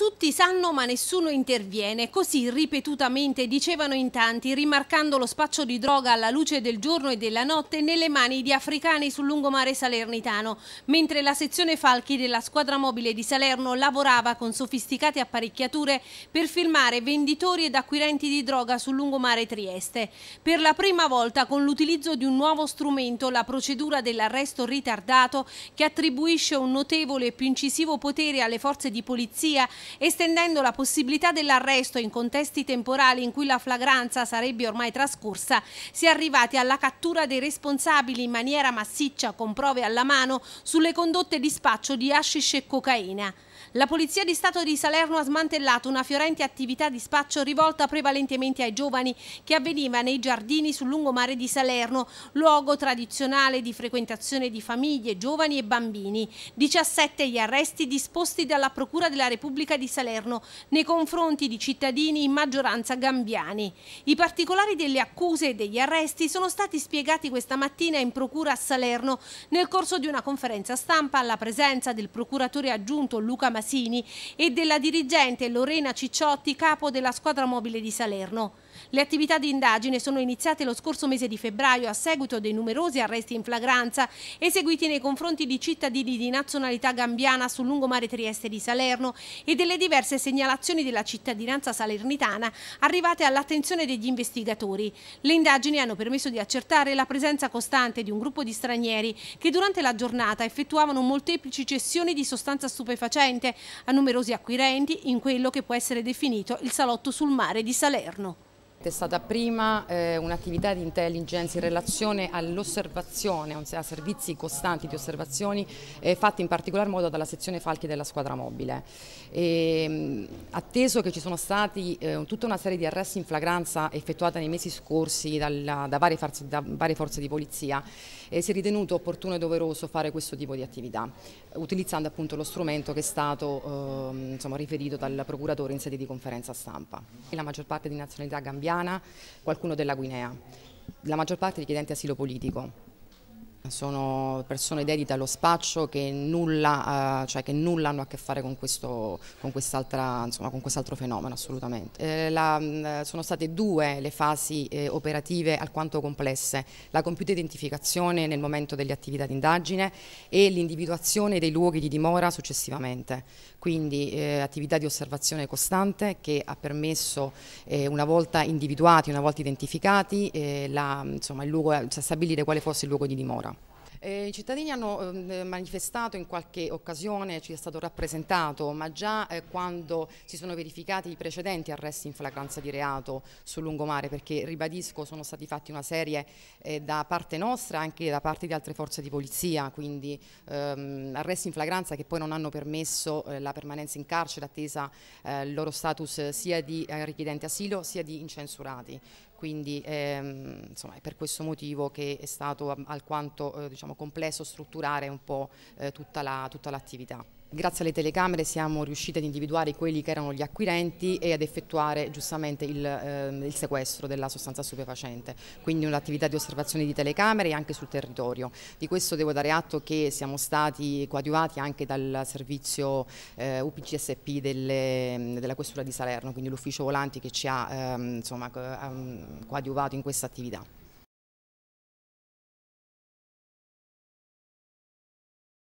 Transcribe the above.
Tutti sanno ma nessuno interviene, così ripetutamente dicevano in tanti, rimarcando lo spaccio di droga alla luce del giorno e della notte nelle mani di africani sul lungomare salernitano, mentre la sezione falchi della squadra mobile di Salerno lavorava con sofisticate apparecchiature per filmare venditori ed acquirenti di droga sul lungomare Trieste. Per la prima volta con l'utilizzo di un nuovo strumento, la procedura dell'arresto ritardato, che attribuisce un notevole e più incisivo potere alle forze di polizia estendendo la possibilità dell'arresto in contesti temporali in cui la flagranza sarebbe ormai trascorsa, si è arrivati alla cattura dei responsabili in maniera massiccia con prove alla mano sulle condotte di spaccio di hashish e cocaina. La Polizia di Stato di Salerno ha smantellato una fiorente attività di spaccio rivolta prevalentemente ai giovani che avveniva nei giardini sul lungomare di Salerno, luogo tradizionale di frequentazione di famiglie, giovani e bambini. 17 gli arresti disposti dalla Procura della Repubblica di Salerno nei confronti di cittadini in maggioranza gambiani. I particolari delle accuse e degli arresti sono stati spiegati questa mattina in Procura a Salerno nel corso di una conferenza stampa alla presenza del procuratore aggiunto Luca Masini e della dirigente Lorena Cicciotti, capo della squadra mobile di Salerno. Le attività di indagine sono iniziate lo scorso mese di febbraio a seguito dei numerosi arresti in flagranza eseguiti nei confronti di cittadini di nazionalità gambiana sul lungomare Trieste di Salerno e delle diverse segnalazioni della cittadinanza salernitana arrivate all'attenzione degli investigatori. Le indagini hanno permesso di accertare la presenza costante di un gruppo di stranieri che durante la giornata effettuavano molteplici cessioni di sostanza stupefacente a numerosi acquirenti in quello che può essere definito il salotto sul mare di Salerno. È stata prima eh, un'attività di intelligence in relazione all'osservazione, a servizi costanti di osservazioni eh, fatti in particolar modo dalla sezione Falchi della squadra mobile. E, ehm, atteso che ci sono stati eh, tutta una serie di arresti in flagranza effettuati nei mesi scorsi dalla, da, varie forze, da, varie forze, di polizia, eh, si è ritenuto opportuno e doveroso fare questo tipo di attività, utilizzando appunto lo strumento che è stato ehm, insomma, riferito dal procuratore in sede di conferenza stampa. La maggior parte di nazionalità gambiana italiana, qualcuno della Guinea, la maggior parte richiedenti asilo politico. Sono persone dedite allo spaccio che nulla, eh, cioè che nulla hanno a che fare con questo con quest'altro fenomeno assolutamente. Eh, la, mm, eh, sono state due le fasi eh, operative alquanto complesse, la compiuta identificazione nel momento delle attività di indagine e l'individuazione dei luoghi di dimora successivamente, quindi eh, attività di osservazione costante che ha permesso eh, una volta individuati, una volta identificati, la, insomma, luogo, cioè, stabilire quale fosse il luogo di dimora. Eh, I cittadini hanno eh, manifestato in qualche occasione, ci è stato rappresentato, ma già eh, quando si sono verificati i precedenti arresti in flagranza di reato sul lungomare, perché ribadisco sono stati fatti una serie eh, da parte nostra e anche da parte di altre forze di polizia, quindi ehm, arresti in flagranza che poi non hanno permesso eh, la permanenza in carcere, attesa eh, il loro status sia di richiedente asilo sia di incensurati. Quindi ehm, insomma, è per questo motivo che è stato ehm, alquanto diciamo, diciamo, complesso strutturare un po' eh, tutta l'attività. Grazie alle telecamere siamo riusciti ad individuare quelli che erano gli acquirenti e ad effettuare giustamente il, eh, il sequestro della sostanza stupefacente, quindi un'attività di osservazione di telecamere anche sul territorio. Di questo devo dare atto che siamo stati coadiuvati anche dal servizio eh, UPCSP delle, della Questura di Salerno, quindi l'ufficio volanti che ci ha eh, insomma, ehm, coadiuvato in questa attività.